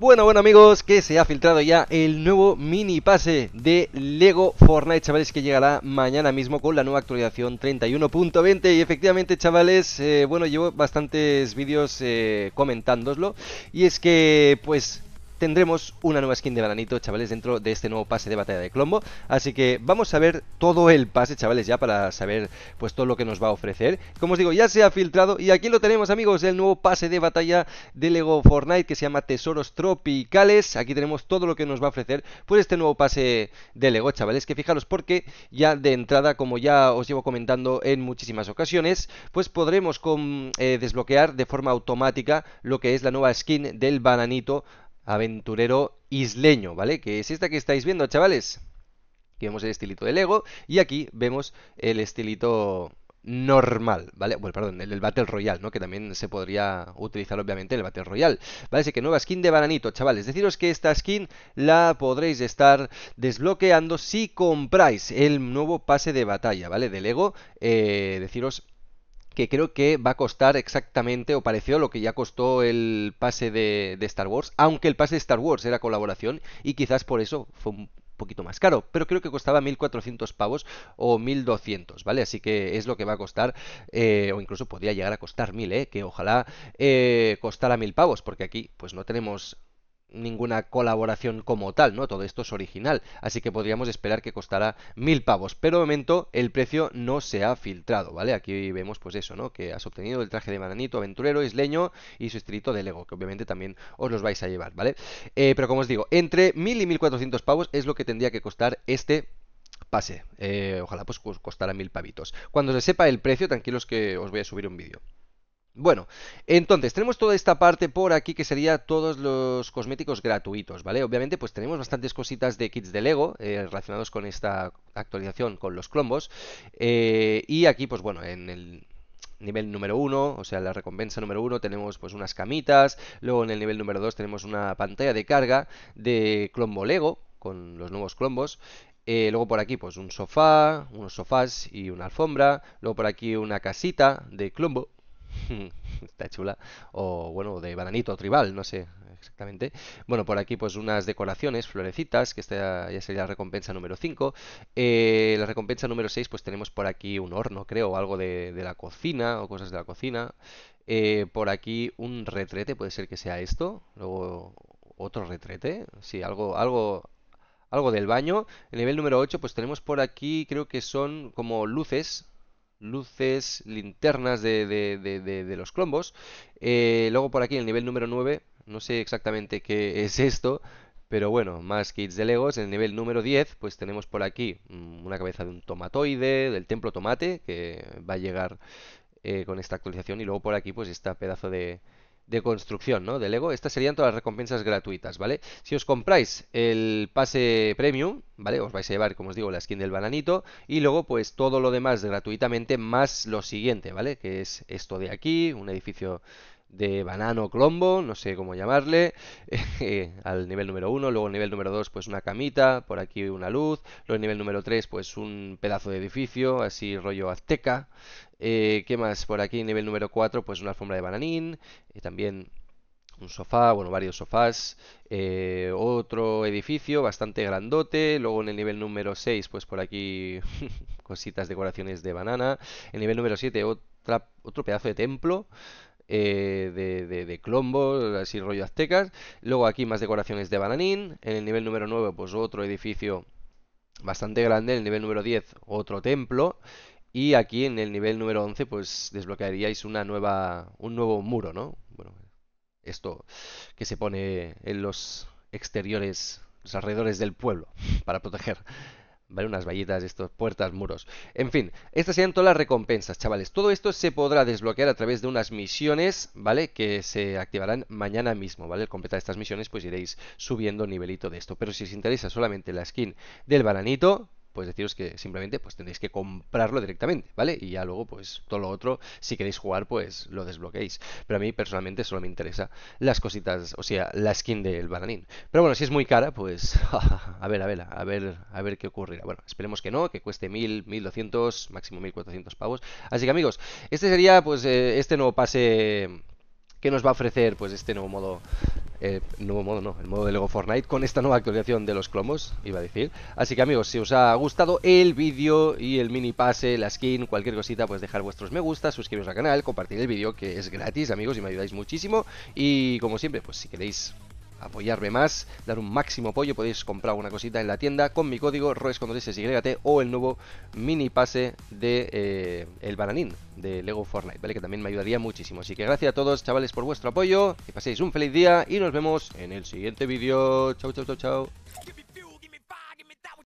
Bueno, bueno amigos, que se ha filtrado ya el nuevo mini pase de Lego Fortnite, chavales, que llegará mañana mismo con la nueva actualización 31.20 y efectivamente, chavales, eh, bueno, llevo bastantes vídeos eh, comentándoslo y es que, pues, tendremos una nueva skin de bananito, chavales, dentro de este nuevo pase de batalla de Clombo. Así que vamos a ver todo el pase, chavales, ya para saber pues todo lo que nos va a ofrecer. Como os digo, ya se ha filtrado y aquí lo tenemos, amigos, el nuevo pase de batalla de Lego Fortnite que se llama Tesoros Tropicales. Aquí tenemos todo lo que nos va a ofrecer Por pues, este nuevo pase de Lego, chavales, que fijaros porque ya de entrada, como ya os llevo comentando en muchísimas ocasiones, pues podremos con, eh, desbloquear de forma automática lo que es la nueva skin del bananito aventurero isleño, ¿vale? Que es esta que estáis viendo, chavales. Que vemos el estilito de Lego y aquí vemos el estilito normal, ¿vale? Bueno, perdón, el, Battle Royale, ¿no? Que también se podría utilizar, obviamente, el Battle Royale, ¿vale? Así que nueva skin de bananito, chavales. Deciros que esta skin la podréis estar desbloqueando si compráis el nuevo pase de batalla, ¿vale? De Lego, eh, deciros que creo que va a costar exactamente o pareció lo que ya costó el pase de, Star Wars, aunque el pase de Star Wars era colaboración y quizás por eso fue un poquito más caro, pero creo que costaba 1.400 pavos o 1.200, ¿vale? Así que es lo que va a costar, eh, o incluso podría llegar a costar 1.000, ¿eh? Que ojalá eh, costara 1.000 pavos, porque aquí pues no tenemos ninguna colaboración como tal, ¿no? Todo esto es original, así que podríamos esperar que costara mil pavos, pero de momento el precio no se ha filtrado, ¿vale? Aquí vemos pues eso, ¿no? Que has obtenido el traje de bananito aventurero, isleño y su estilito de Lego, que obviamente también os los vais a llevar, ¿vale? Eh, pero como os digo, entre mil y 1400 pavos es lo que tendría que costar este pase. Eh, ojalá pues costara mil pavitos. Cuando se sepa el precio, tranquilos que os voy a subir un vídeo. Bueno, entonces tenemos toda esta parte por aquí que sería todos los cosméticos gratuitos, ¿vale? Obviamente pues tenemos bastantes cositas de kits de Lego eh, relacionados con esta actualización, con los clombos. Eh, y aquí pues bueno, en el nivel número uno, o sea, la recompensa número uno, tenemos pues unas camitas, luego en el nivel número 2 tenemos una pantalla de carga de clombo Lego con los nuevos clombos. Eh, luego por aquí, pues un sofá, unos sofás y una alfombra. Luego por aquí una casita de clombo, está chula, o bueno, de bananito tribal, no sé exactamente. Bueno, por aquí pues unas decoraciones, florecitas, que esta ya sería la recompensa número 5. Eh, la recompensa número 6 pues tenemos por aquí un horno, creo, o algo de, la cocina, o cosas de la cocina. Eh, por aquí un retrete, puede ser que sea esto, luego otro retrete, sí, algo, algo, algo del baño. El nivel número 8 pues tenemos por aquí, creo que son como luces, luces, linternas de, de, de, los clombos. Eh, luego por aquí, el nivel número 9, no sé exactamente qué es esto, pero bueno, más kits de Legos. En el nivel número 10, pues tenemos por aquí mm, una cabeza de un tomatoide, del templo tomate, que va a llegar eh, con esta actualización. Y luego por aquí, pues está pedazo de, de construcción, ¿no? Del Lego. Estas serían todas las recompensas gratuitas, ¿vale? Si os compráis el pase premium, ¿vale? Os vais a llevar, como os digo, la skin del bananito y luego pues todo lo demás gratuitamente más lo siguiente, ¿vale? Que es esto de aquí, un edificio de banano clombo, no sé cómo llamarle, eh, al nivel número 1, luego el nivel número 2 pues una camita, por aquí una luz, luego el nivel número 3 pues un pedazo de edificio, así rollo azteca, eh, ¿qué más? Por aquí nivel número 4 pues una alfombra de bananín, eh, también un sofá, bueno, varios sofás, otro edificio bastante grandote, luego en el nivel número 6, pues por aquí cositas, decoraciones de banana, en el nivel número 7 otro pedazo de templo, eh, de, de, de clombos, así rollo aztecas. Luego aquí más decoraciones de bananín. En el nivel número 9, pues otro edificio bastante grande. En el nivel número 10, otro templo. Y aquí en el nivel número 11, pues desbloquearíais una nueva, un nuevo muro, ¿no? Bueno, esto que se pone en los exteriores, los alrededores del pueblo, para proteger ¿vale? Unas vallitas, estos, puertas, muros. En fin, estas serían todas las recompensas, chavales. Todo esto se podrá desbloquear a través de unas misiones, ¿vale? Que se activarán mañana mismo, ¿vale? Al completar estas misiones, pues iréis subiendo nivelito de esto. Pero si os interesa solamente la skin del bananito, pues deciros que simplemente pues tendréis que comprarlo directamente, ¿vale? Y ya luego pues todo lo otro, si queréis jugar pues lo desbloqueéis. Pero a mí personalmente solo me interesa las cositas, o sea, la skin del bananín. Pero bueno, si es muy cara, pues a ver, a ver, a ver, a ver qué ocurrirá. Bueno, esperemos que no, que cueste 1000, 1200, máximo 1400 pavos. Así que amigos, este sería pues eh, este nuevo pase que nos va a ofrecer pues este nuevo modo eh, nuevo modo no, el modo de Lego Fortnite con esta nueva actualización de los clomos, iba a decir. Así que amigos, si os ha gustado el vídeo y el mini pase, la skin, cualquier cosita, pues dejar vuestros me gusta, suscribiros al canal, compartir el vídeo que es gratis amigos y me ayudáis muchísimo. Y como siempre, pues si queréis apoyarme más, dar un máximo apoyo, podéis comprar una cosita en la tienda con mi código ROES o el nuevo mini pase de eh, el bananín de Lego Fortnite, ¿vale? Que también me ayudaría muchísimo. Así que gracias a todos, chavales, por vuestro apoyo, que paséis un feliz día y nos vemos en el siguiente vídeo. Chao, chao, chao, chao.